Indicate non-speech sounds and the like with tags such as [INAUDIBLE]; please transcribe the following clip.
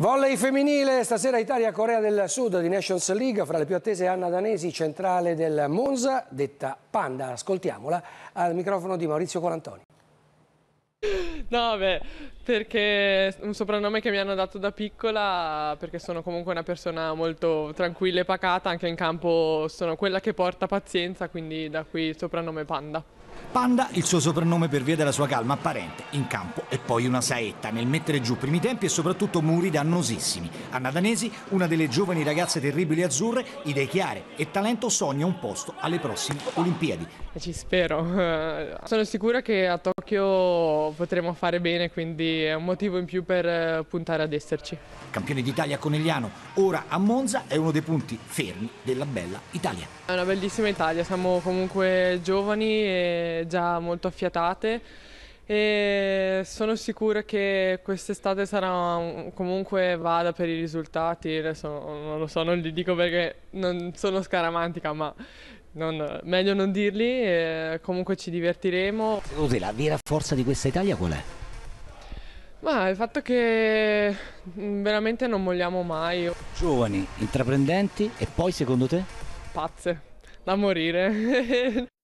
Volley femminile, stasera Italia-Corea del Sud di Nations League, fra le più attese Anna Danesi, centrale del Monza, detta Panda, ascoltiamola, al microfono di Maurizio Colantoni. No, beh, perché un soprannome che mi hanno dato da piccola, perché sono comunque una persona molto tranquilla e pacata, anche in campo sono quella che porta pazienza, quindi da qui il soprannome Panda. Panda, il suo soprannome per via della sua calma apparente, in campo e poi una saetta nel mettere giù primi tempi e soprattutto muri dannosissimi. Anna Danesi, una delle giovani ragazze terribili azzurre, idee chiare e talento sogna un posto alle prossime Olimpiadi. Ci spero. Eh, sono sicura che a Tokyo potremo fare bene, quindi è un motivo in più per eh, puntare ad esserci. Campione d'Italia Conegliano, ora a Monza è uno dei punti fermi della bella Italia. È una bellissima Italia, siamo comunque giovani e già molto affiatate e sono sicura che quest'estate sarà comunque vada per i risultati, adesso non lo so, non li dico perché non sono scaramantica, ma non, meglio non dirli, comunque ci divertiremo. Secondo la vera forza di questa Italia qual è? Ma il fatto che mm, veramente non molliamo mai. Giovani, intraprendenti e poi secondo te? Pazze, da morire. [LAUGHS]